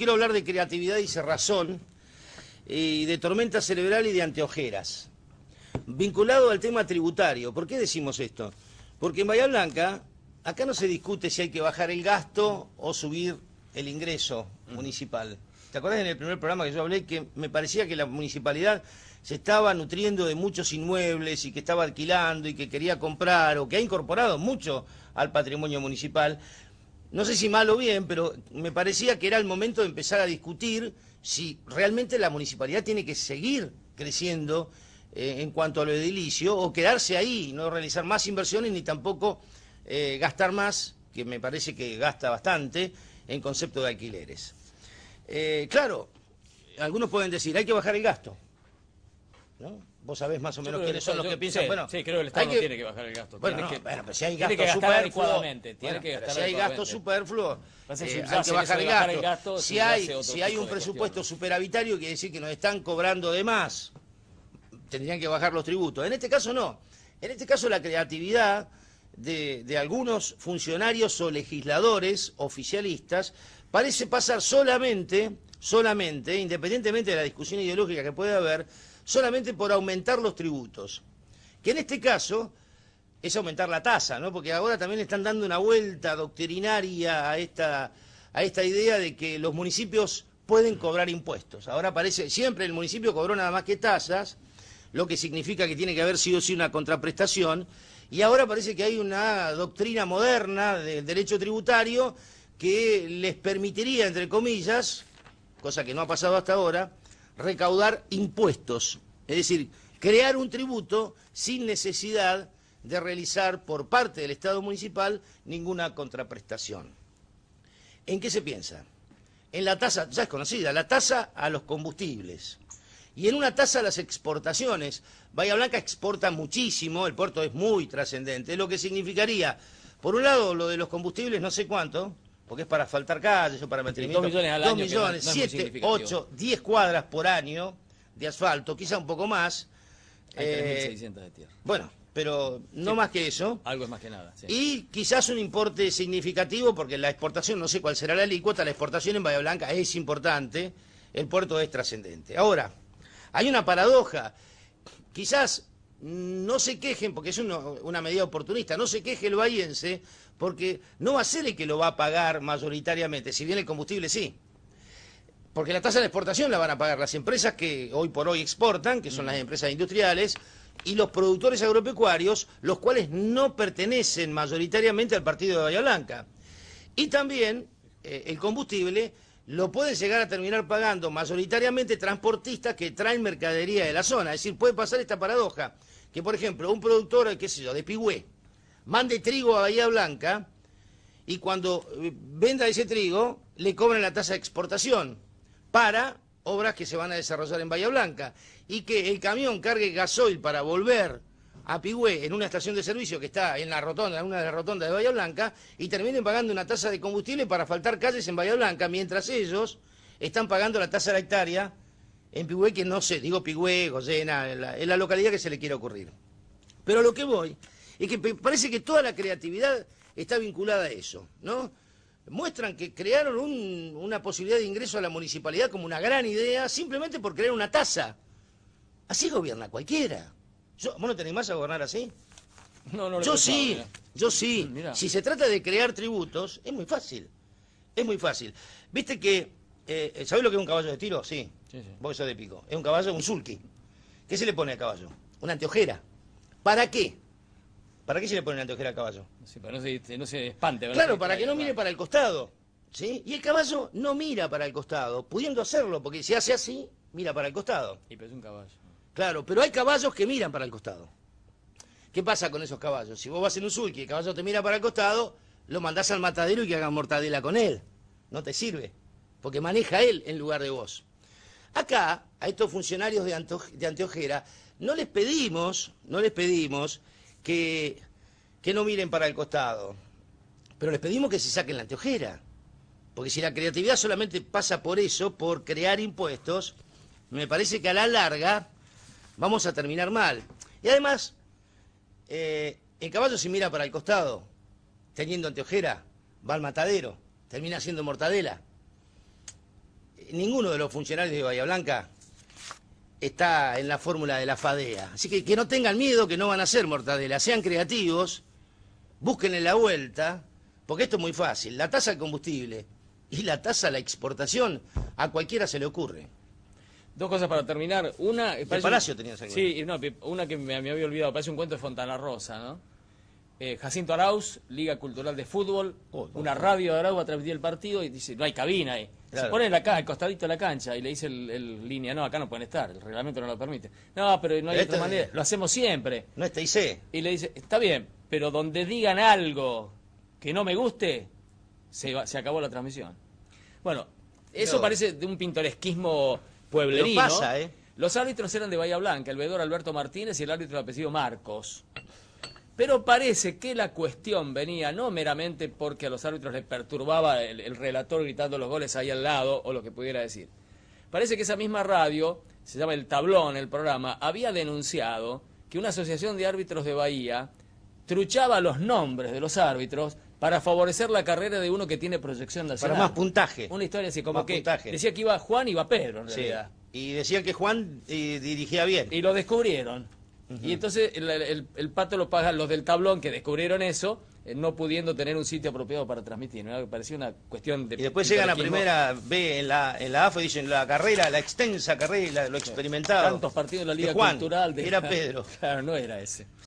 Quiero hablar de creatividad y cerrazón, eh, y de tormenta cerebral y de anteojeras. Vinculado al tema tributario, ¿por qué decimos esto? Porque en Bahía Blanca, acá no se discute si hay que bajar el gasto o subir el ingreso municipal. ¿Te acuerdas en el primer programa que yo hablé que me parecía que la municipalidad se estaba nutriendo de muchos inmuebles y que estaba alquilando y que quería comprar o que ha incorporado mucho al patrimonio municipal? no sé si mal o bien, pero me parecía que era el momento de empezar a discutir si realmente la municipalidad tiene que seguir creciendo eh, en cuanto a lo edilicio o quedarse ahí, no realizar más inversiones ni tampoco eh, gastar más, que me parece que gasta bastante, en concepto de alquileres. Eh, claro, algunos pueden decir, hay que bajar el gasto. Vos sabés más o menos quiénes son los que piensan. sí, creo que el Estado tiene que bajar el gasto. Bueno, pero si hay gasto superfluo. si eh, hay gasto superfluo, hay que bajar el gasto. si, hay, si hay un presupuesto superavitario, quiere decir que nos están cobrando de más. Tendrían que bajar los tributos. En este caso, no. En este caso, la creatividad de, algunos funcionarios o legisladores oficialistas parece pasar solamente, solamente, independientemente de la discusión ideológica que pueda haber, solamente por aumentar los tributos. Que en este caso es aumentar la tasa, ¿no? Porque ahora también están dando una vuelta doctrinaria a esta, a esta idea de que los municipios pueden cobrar impuestos. Ahora parece, siempre el municipio cobró nada más que tasas, lo que significa que tiene que haber sido una contraprestación, y ahora parece que hay una doctrina moderna del derecho tributario que les permitiría, entre comillas, cosa que no ha pasado hasta ahora, recaudar impuestos, es decir, crear un tributo sin necesidad de realizar por parte del Estado municipal ninguna contraprestación. ¿En qué se piensa? En la tasa, ya es conocida, la tasa a los combustibles. Y en una tasa a las exportaciones. Bahía Blanca exporta muchísimo, el puerto es muy trascendente, lo que significaría, por un lado, lo de los combustibles, no sé cuánto, porque es para asfaltar calles para mantenimiento. 2 millones al año. dos millones, siete, 7, 8, 10 cuadras por año de asfalto, quizá un poco más. Hay 3.600 eh, de tierra. Bueno, pero no más que eso. Algo es más que nada. Y quizás un importe significativo, porque la exportación, no sé cuál será la alícuota, la exportación en Bahía Blanca es importante, el puerto es trascendente. Ahora, hay una paradoja. Quizás no se quejen, porque es una medida oportunista, no se queje el bahiense porque no va a ser el que lo va a pagar mayoritariamente, si bien el combustible sí. Porque la tasa de exportación la van a pagar las empresas que hoy por hoy exportan, que son las mm. empresas industriales, y los productores agropecuarios, los cuales no pertenecen mayoritariamente al partido de Bahía Blanca. Y también eh, el combustible lo pueden llegar a terminar pagando mayoritariamente transportistas que traen mercadería de la zona. Es decir, puede pasar esta paradoja, que por ejemplo un productor, qué sé yo, de Pigüé, mande trigo a Bahía Blanca y cuando eh, venda ese trigo le cobran la tasa de exportación para obras que se van a desarrollar en Bahía Blanca y que el camión cargue gasoil para volver a Pigüé en una estación de servicio que está en la rotonda, en una de las rotondas de Bahía Blanca y terminen pagando una tasa de combustible para faltar calles en Bahía Blanca mientras ellos están pagando la tasa de la hectárea en Pigüé que no sé, digo Pigüé, Goyena, en la, en la localidad que se le quiera ocurrir. Pero a lo que voy y que parece que toda la creatividad está vinculada a eso, ¿no? Muestran que crearon una posibilidad de ingreso a la municipalidad como una gran idea simplemente por crear una tasa. Así gobierna cualquiera. ¿Vos no tenéis más a gobernar así? No, no yo, sí, yo sí, Si se trata de crear tributos, es muy fácil. Es muy fácil. Viste que... Eh, eh ¿Sabés lo que es un caballo de tiro? Sí. sí, Vos sos de pico. Es un caballo, un sulky. ¿Qué se le pone al caballo? Una anteojera. ¿Para qué? ¿Para qué se le pone la antojera al caballo? Sí, para no se, no se espante. ¿verdad? Claro, para que no mire para el costado. ¿sí? Y el caballo no mira para el costado, pudiendo hacerlo, porque si hace así, mira para el costado. Y pero es un caballo. Claro, pero hay caballos que miran para el costado. ¿Qué pasa con esos caballos? Si vos vas en un sulky y el caballo te mira para el costado, lo mandás al matadero y que hagan mortadela con él. No te sirve, porque maneja él en lugar de vos. Acá, a estos funcionarios de, de Anteojera, no les pedimos, no les pedimos que, no miren para el costado. Pero les pedimos que se saquen la anteojera. Porque si la creatividad solamente pasa por eso, por crear impuestos, me parece que a la larga vamos a terminar mal. Y además, eh, el caballo si mira para el costado, teniendo anteojera, va al matadero, termina siendo mortadela. Ninguno de los funcionarios de Bahía Blanca está en la fórmula de la fadea. Así que que no tengan miedo, que no van a ser Mortadela, Sean creativos, búsquenle la vuelta, porque esto es muy fácil. La tasa de combustible y la tasa de la exportación a cualquiera se le ocurre. Dos cosas para terminar. Una. El Palacio tenía esa idea. Sí, una que me, había olvidado. Parece un cuento de Fontana Rosa, ¿no? Eh, Jacinto Arauz, Liga Cultural de Fútbol, oh, una radio de Arauz a través el partido y dice: no hay cabina ahí. Se pone acá, al costadito de la cancha, y le dice el, línea, no, acá no pueden estar, el reglamento no lo permite. No, pero no hay otra manera, lo hacemos siempre. No y sé. Y le dice, está bien, pero donde digan algo que no me guste, se, se acabó la transmisión. Bueno, eso parece de un pintoresquismo pueblerino. pasa, ¿eh? Los árbitros eran de Bahía Blanca, el veedor Alberto Martínez y el árbitro de apellido Marcos. Pero parece que la cuestión venía no meramente porque a los árbitros les perturbaba el, relator gritando los goles ahí al lado o lo que pudiera decir. Parece que esa misma radio, se llama El Tablón, el programa, había denunciado que una asociación de árbitros de Bahía truchaba los nombres de los árbitros para favorecer la carrera de uno que tiene proyección nacional. Para más puntaje. Una historia así, como que decía que iba Juan y iba Pedro, en realidad. Y decían que Juan eh, dirigía bien. Y lo descubrieron. Y entonces el, el, pato lo pagan los del tablón que descubrieron eso, eh, no pudiendo tener un sitio apropiado para transmitir. Me parecía una cuestión de. Y después llega la primera B en la, en la AFA y dicen la carrera, la extensa carrera, lo experimentado. Tantos partidos de la Liga Cultural. Era Pedro. claro, no era ese.